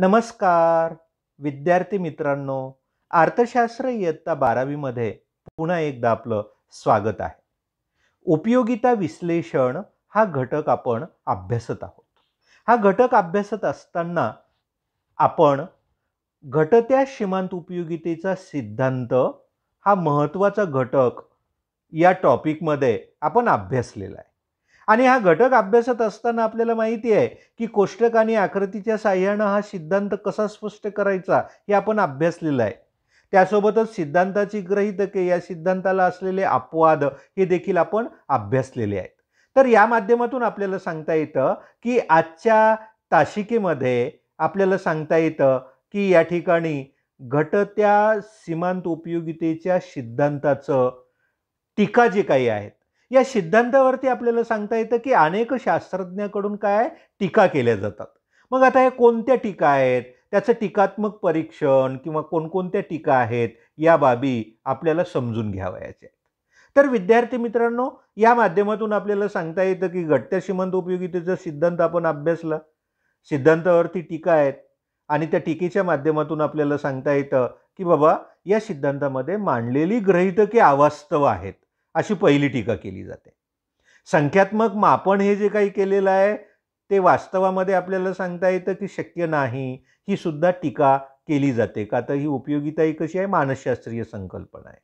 नमस्कार विद्यार्थी मित्रांनो अर्थशास्त्र इयत्ता बारावीमध्ये पुन्हा एकदा आपलं स्वागत आहे उपयोगिता विश्लेषण हा घटक आपण अभ्यासत आहोत हा घटक अभ्यासत असताना आपण घटत्या सीमांत उपयोगितेचा सिद्धांत हा महत्त्वाचा घटक या टॉपिकमध्ये आपण अभ्यासलेला आहे आणि हा घटक अभ्यासत असताना आपल्याला माहिती आहे की कोष्टक आणि आकृतीच्या साह्यानं हा सिद्धांत कसा स्पष्ट करायचा हे आपण अभ्यासलेलं आहे त्यासोबतच सिद्धांताची ग्रहितके या सिद्धांताला असलेले अपवाद हे देखील आपण अभ्यासलेले आहेत तर या माध्यमातून आपल्याला सांगता येतं की आजच्या ताशिकेमध्ये आपल्याला सांगता येतं की या ठिकाणी घटत्या सीमांत उपयोगितेच्या सिद्धांताचं टीका जे काही आहेत या सिद्धांतावरती आपल्याला सांगता येतं की अनेक शास्त्रज्ञाकडून काय टीका केल्या जातात मग आता या कोणत्या टीका आहेत त्याचं टीकात्मक परीक्षण किंवा कोणकोणत्या टीका आहेत या बाबी आपल्याला समजून घ्यावयाच्या तर विद्यार्थी मित्रांनो या माध्यमातून आपल्याला सांगता येतं की घटत्या श्रीमंत उपयोगितेचा सिद्धांत आपण अभ्यासला सिद्धांतावरती टीका आहेत आणि त्या टीकेच्या माध्यमातून आपल्याला सांगता येतं की बाबा या सिद्धांतामध्ये मांडलेली ग्रहितके अवास्तव आहेत अशी पहिली टीका केली जाते संख्यात्मक मापन हे जे काही केलेलं आहे ते वास्तवामध्ये आपल्याला सांगता येतं की शक्य नाही ही सुद्धा टीका केली जाते का तर ही उपयोगिता ही कशी आहे मानसशास्त्रीय संकल्पना आहे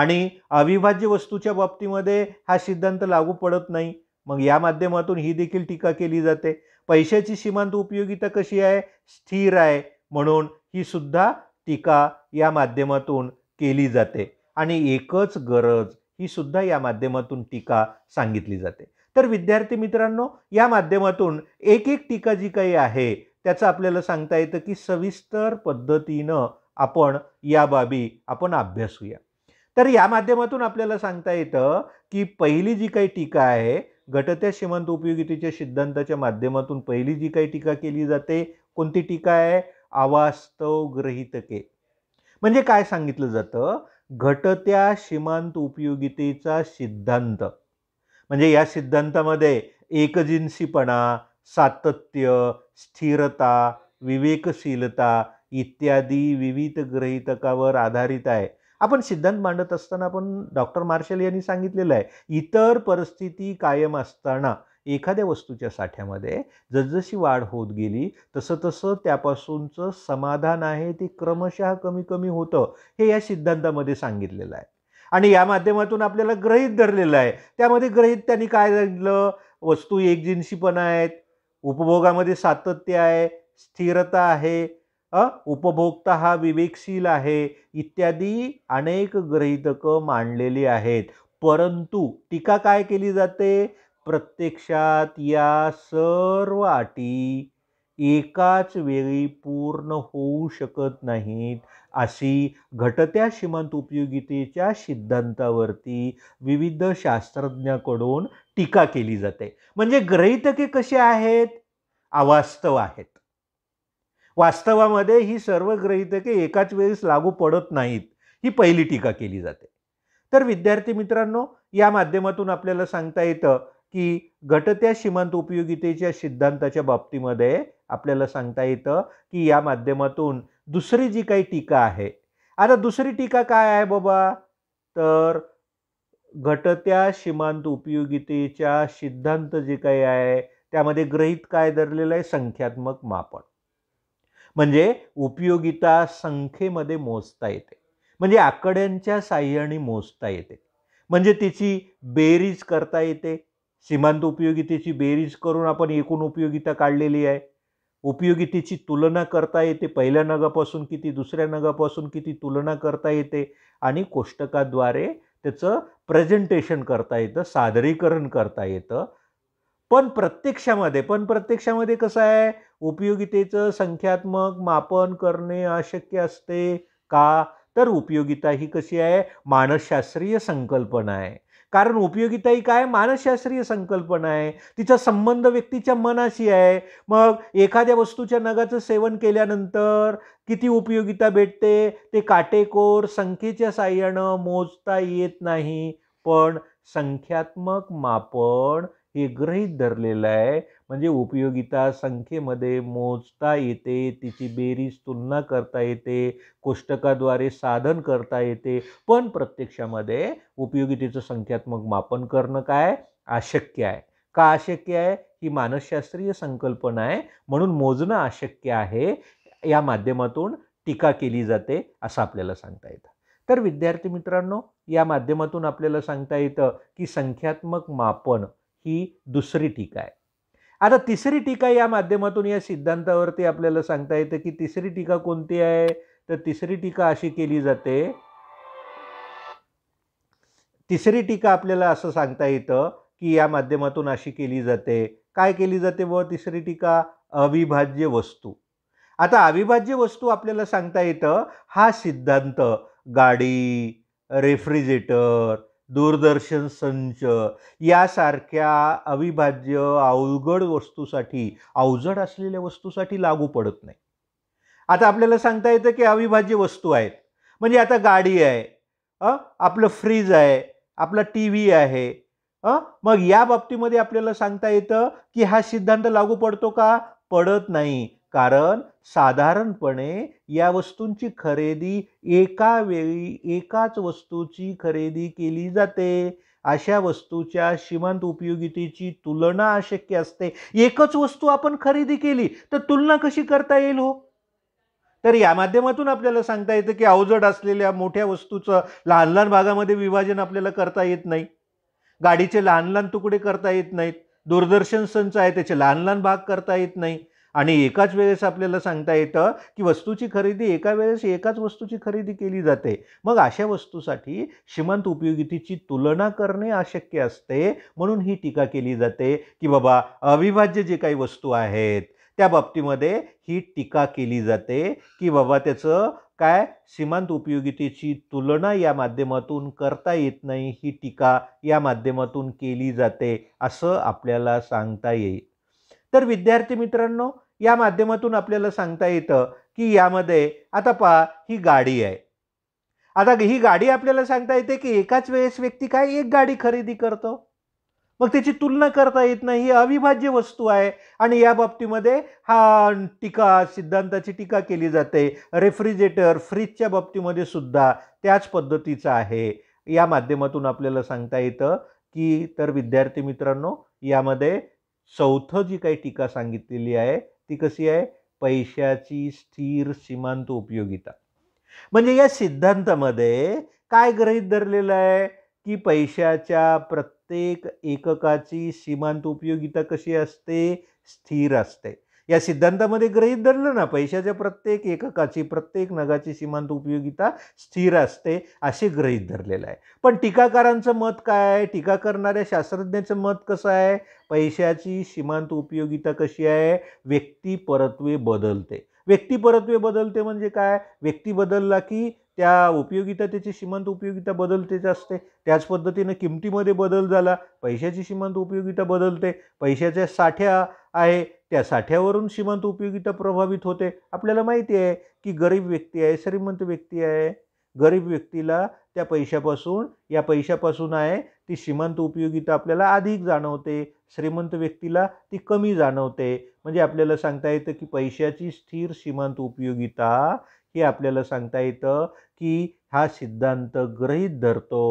आणि अविभाज्य वस्तूच्या बाबतीमध्ये हा सिद्धांत लागू पडत नाही मग या माध्यमातून ही देखील टीका केली जाते पैशाची सीमांत उपयोगिता कशी आहे स्थिर आहे म्हणून ही सुद्धा टीका या माध्यमातून केली जाते आणि एकच गरज ही सुद्धा या माध्यमातून टीका सांगितली जाते तर विद्यार्थी मित्रांनो या माध्यमातून एक एक टीका जी काही आहे त्याचं आपल्याला सांगता येतं की सविस्तर पद्धतीनं आपण या बाबी आपण अभ्यासूया तर या माध्यमातून आपल्याला सांगता येतं की पहिली जी काही टीका आहे घटत्या श्रीमंत उपयोगितेच्या सिद्धांताच्या माध्यमातून पहिली जी काही टीका केली जाते कोणती टीका आहे अवास्तव ग्रहितके म्हणजे काय सांगितलं जातं घटत्या सीमांत उपयोगितेचा सिद्धांत म्हणजे या सिद्धांतामध्ये एकजिन्सीपणा सातत्य स्थिरता विवेकशीलता इत्यादी विविध ग्रहितकावर आधारित आहे आपण सिद्धांत मांडत असताना आपण डॉक्टर मार्शल यांनी सांगितलेलं आहे इतर परिस्थिती कायम असताना एखाद्या वस्तूच्या साठ्यामध्ये जसजशी वाढ होत गेली तसं तसं त्यापासूनचं समाधान आहे ते क्रमशः कमी कमी होतं हे या सिद्धांतामध्ये सांगितलेलं आहे आणि या माध्यमातून आपल्याला ग्रहित धरलेलं आहे त्यामध्ये ग्रहित त्यांनी काय धरलं वस्तू एकजिन्सीपणा आहेत उपभोगामध्ये सातत्य आहे स्थिरता आहे उपभोक्ता हा विवेकशील आहे इत्यादी अनेक ग्रहितकं मांडलेली आहेत परंतु टीका काय केली जाते प्रत्यक्षात या सर्व अटी एकाच वेळी पूर्ण होऊ शकत नाहीत अशी घटत्या श्रीमंत उपयोगितेच्या सिद्धांतावरती विविध शास्त्रज्ञाकडून टीका केली जाते म्हणजे ग्रहितके कशी आहेत अवास्तव आहेत वास्तवामध्ये ही सर्व ग्रहितके एकाच वेळेस लागू पडत नाहीत ही पहिली टीका केली जाते तर विद्यार्थी मित्रांनो या माध्यमातून आपल्याला सांगता येतं की घटत्या सीमांत उपयोगितेच्या सिद्धांताच्या बाबतीमध्ये आपल्याला सांगता येतं की या माध्यमातून दुसरी जी काही टीका आहे आता दुसरी टीका काय आहे बाबा तर घटत्या सीमांत उपयोगितेच्या सिद्धांत जे काही आहे त्यामध्ये ग्रहित काय धरलेलं आहे संख्यात्मक मापन म्हणजे उपयोगिता संख्येमध्ये मोजता येते म्हणजे आकड्यांच्या साह्याने मोजता येते म्हणजे तिची बेरीज करता येते सीमांत उपयोगितेची बेरीज करून आपण एकूण उपयोगिता काढलेली आहे उपयोगितेची तुलना करता येते पहिल्या नगापासून किती दुसऱ्या नगापासून किती तुलना करता येते आणि कोष्टकाद्वारे त्याचं प्रेझेंटेशन करता येतं सादरीकरण करता येतं पण प्रत्यक्षामध्ये पण प्रत्यक्षामध्ये कसं आहे उपयोगितेचं संख्यात्मक मापन करणे अशक्य असते का तर उपयोगिता ही कशी आहे मानसशास्त्रीय संकल्पना आहे कारण उपयोगिता ही काय मानसशास्त्रीय संकल्पना आहे तिचा संबंध व्यक्तीच्या मनाशी आहे मग एखाद्या वस्तूच्या नगाचं सेवन केल्यानंतर किती उपयोगिता भेटते ते काटेकोर संख्येच्या साह्यानं मोजता येत नाही पण संख्यात्मक मापन हे गृहीत धरलेलं आहे म्हणजे उपयोगिता संख्येमध्ये मोजता येते तिची बेरीज तुलना करता येते कोष्टकाद्वारे साधन करता येते पण प्रत्यक्षामध्ये उपयोगितेचं संख्यात्मक मापन करणं काय अशक्य आहे का अशक्य आहे ही मानसशास्त्रीय संकल्पना आहे म्हणून मोजणं अशक्य आहे या माध्यमातून टीका केली जाते असं आपल्याला सांगता येतं तर विद्यार्थी मित्रांनो या माध्यमातून आपल्याला सांगता येतं की संख्यात्मक मापन ही दुसरी टीका आहे आता तिसरी टीका या माध्यमातून या सिद्धांतावरती आपल्याला सांगता येतं की तिसरी टीका कोणती आहे तर तिसरी टीका अशी केली जाते तिसरी टीका आपल्याला असं सांगता येतं की या माध्यमातून अशी केली जाते काय केली जाते व तिसरी टीका अविभाज्य वस्तू आता अविभाज्य वस्तू आपल्याला सांगता येतं हा सिद्धांत गाडी रेफ्रिजरेटर दूरदर्शन संच यासारख्या अविभाज्य अवघड वस्तूसाठी अवजड असलेल्या वस्तूसाठी लागू पडत नाही आता आपल्याला सांगता येतं की अविभाज्य वस्तू आहेत म्हणजे आता गाडी आहे आपलं फ्रीज आहे आपला टी व्ही आहे मग या बाबतीमध्ये आपल्याला सांगता येतं की हा सिद्धांत लागू पडतो का पडत नाही कारण साधारणपणे या वस्तूंची खरेदी एका वेळी एकाच वस्तूची खरेदी केली जाते अशा वस्तूच्या सीमांत उपयोगितेची तुलना अशक्य असते एकच वस्तू आपण खरेदी केली तर तुलना कशी करता येईल हो तर या माध्यमातून आपल्याला सांगता येतं की अवजड असलेल्या मोठ्या वस्तूचं लहान लहान भागामध्ये विभाजन आपल्याला करता येत नाही गाडीचे लहान लहान तुकडे करता येत नाहीत दूरदर्शन संच आहे त्याचे लहान लहान भाग करता येत नाही आणि एकाच वेळेस आपल्याला सांगता येतं की वस्तूची खरेदी एका वेळेस एकाच वस्तूची खरेदी केली जाते मग अशा वस्तूसाठी श्रीमंत उपयोगितेची तुलना करणे अशक्य असते म्हणून ही टीका केली जाते की बाबा अविभाज्य जे काही वस्तू आहेत त्या बाबतीमध्ये ही टीका केली जाते की बाबा त्याचं काय सीमांत उपयोगितेची तुलना या माध्यमातून करता येत नाही ही टीका या माध्यमातून केली जाते असं आपल्याला सांगता येईल तर विद्यार्थी मित्रांनो या माध्यमातून आपल्याला सांगता येतं की यामध्ये आता पहा ही गाडी आहे आता ही गाडी आपल्याला सांगता येते की एकाच वेळेस व्यक्ती काय एक गाडी खरेदी करतो मग त्याची तुलना करता येत नाही ही अविभाज्य वस्तू आहे आणि या बाबतीमध्ये हा टीका सिद्धांताची टीका केली जाते रेफ्रिजरेटर फ्रीजच्या बाबतीमध्ये सुद्धा त्याच पद्धतीचा आहे या माध्यमातून आपल्याला सांगता येतं की तर विद्यार्थी मित्रांनो यामध्ये चौथं जी काही टीका सांगितलेली आहे ती कशी आहे पैशाची स्थिर सीमांत उपयोगिता म्हणजे या सिद्धांतामध्ये काय ग्रहित धरलेलं आहे की पैशाच्या प्रत्येक एककाची सीमांत उपयोगिता कशी असते स्थिर असते या सिद्धांतामध्ये गृहीत धरलं ना पैशाच्या प्रत्येक एककाची प्रत्येक नगाची सीमांत उपयोगिता स्थिर असते असे गृहीत धरलेलं आहे पण टीकाकारांचं मत काय आहे टीका करणाऱ्या शास्त्रज्ञाचं मत कसं आहे पैशाची सीमांत उपयोगिता कशी आहे व्यक्ती परत्वे बदलते व्यक्ती परत्वे बदलते म्हणजे काय व्यक्ती बदलला की त्या त्याची सीमांत उपयोगिता बदलतेच असते त्याच पद्धतीनं किमतीमध्ये बदल झाला पैशाची सीमांत उपयोगिता बदलते पैशाच्या साठ्या आहे त्या साठ्यावरून सीमांत उपयोगिता प्रभावित होते आपल्याला माहिती आहे की गरीब व्यक्ती आहे श्रीमंत व्यक्ती आहे गरीब व्यक्तीला त्या पैशापासून या पैशापासून आहे ती सीमांत उपयोगिता आपल्याला अधिक जाणवते श्रीमंत व्यक्तीला ती कमी जाणवते म्हणजे आपल्याला सांगता येतं की पैशाची स्थिर सीमांत उपयोगिता हे आपल्याला सांगता येतं की हा सिद्धांत ग्रहित धरतो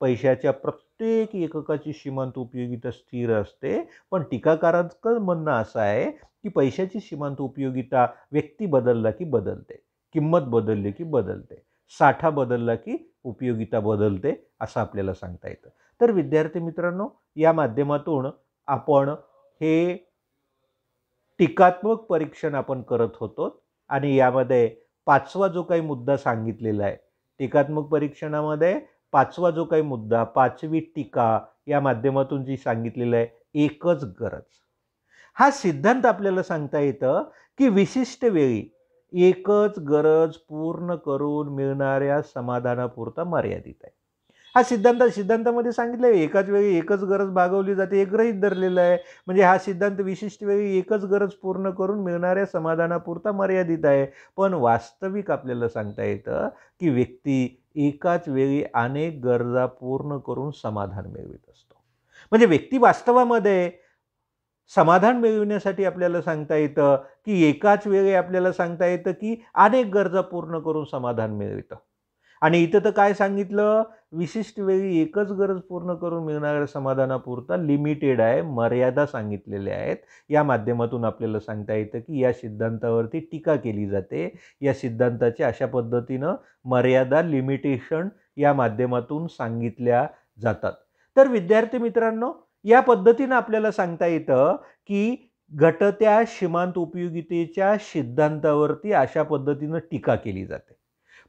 पैशाच्या प्रत्येक एककाची सीमांत उपयोगिता स्थिर असते पण टीकाकारांचं म्हणणं असं आहे की पैशाची सीमांत उपयोगिता व्यक्ती बदलला की बदलते किंमत बदलली की बदलते साठा बदलला की उपयोगिता बदलते असं आपल्याला सांगता येतं तर विद्यार्थी मित्रांनो या माध्यमातून आपण हे टीकात्मक परीक्षण आपण करत होतो आणि यामध्ये पाचवा जो काही मुद्दा सांगितलेला आहे टीकात्मक परीक्षणामध्ये पाचवा जो काही मुद्दा पाचवी टीका या माध्यमातून जी सांगितलेलं आहे एकच गरज हा सिद्धांत आपल्याला सांगता येतं की विशिष्ट वेळी एकच गरज पूर्ण करून मिळणाऱ्या समाधानापुरता मर्यादित आहे हा सिद्धांत सिद्धांतामध्ये सांगितलं आहे एकाच वेळी एकच गरज भागवली जाते एक ग्रहित धरलेलं आहे म्हणजे हा सिद्धांत विशिष्ट वेळी एकच गरज पूर्ण करून मिळणाऱ्या समाधानापुरता मर्यादित आहे पण वास्तविक आपल्याला सांगता येतं की व्यक्ती एकाच वेळी अनेक गरजा पूर्ण करून समाधान मिळवित असतो म्हणजे व्यक्ती वास्तवामध्ये समाधान मिळविण्यासाठी आपल्याला सांगता येतं की एकाच वेळी आपल्याला सांगता येतं की अनेक गरजा पूर्ण करून समाधान मिळवितं आणि इथं तर काय सांगितलं विशिष्ट वेळी एकच गरज पूर्ण करून मिळणाऱ्या समाधानापुरता लिमिटेड आहे मर्यादा सांगितलेल्या आहेत या माध्यमातून आपल्याला सांगता येतं की या सिद्धांतावरती टीका केली जाते या सिद्धांताची अशा पद्धतीनं मर्यादा लिमिटेशन या माध्यमातून सांगितल्या जातात तर विद्यार्थी मित्रांनो या पद्धतीनं आपल्याला सांगता येतं की घटत्या सीमांत उपयोगितेच्या सिद्धांतावरती अशा पद्धतीनं टीका केली जाते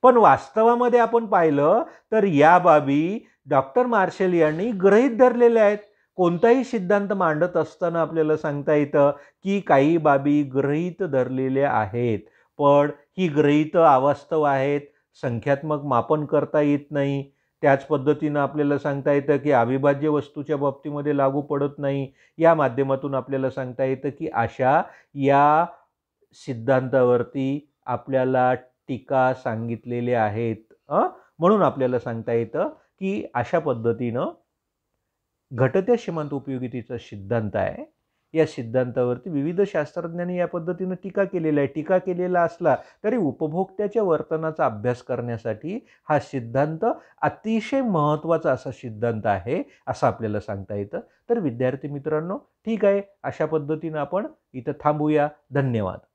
पण वास्तवामध्ये आपण पाहिलं तर या बाबी डॉक्टर मार्शल यांनी ग्रहित धरलेल्या आहेत कोणताही सिद्धांत मांडत असताना आपल्याला सांगता येतं की काही बाबी ग्रहित धरलेल्या आहेत पण ही ग्रहित अवास्तव आहेत संख्यात्मक मापन करता येत नाही त्याच पद्धतीनं आपल्याला सांगता येतं की अविभाज्य वस्तूच्या बाबतीमध्ये लागू पडत नाही या माध्यमातून आपल्याला सांगता येतं की अशा या सिद्धांतावरती आपल्याला टीका सांगितलेले आहेत म्हणून आपल्याला सांगता येतं की अशा पद्धतीनं घटत्या सीमांत उपयोगितेचा सिद्धांत आहे या सिद्धांतावरती विविध शास्त्रज्ञांनी या पद्धतीनं टीका केलेला आहे टीका केलेला असला तरी उपभोक्त्याच्या वर्तनाचा अभ्यास करण्यासाठी हा सिद्धांत अतिशय महत्त्वाचा असा सिद्धांत आहे असं आपल्याला सांगता येतं तर विद्यार्थी मित्रांनो ठीक आहे अशा पद्धतीनं आपण इथं थांबूया धन्यवाद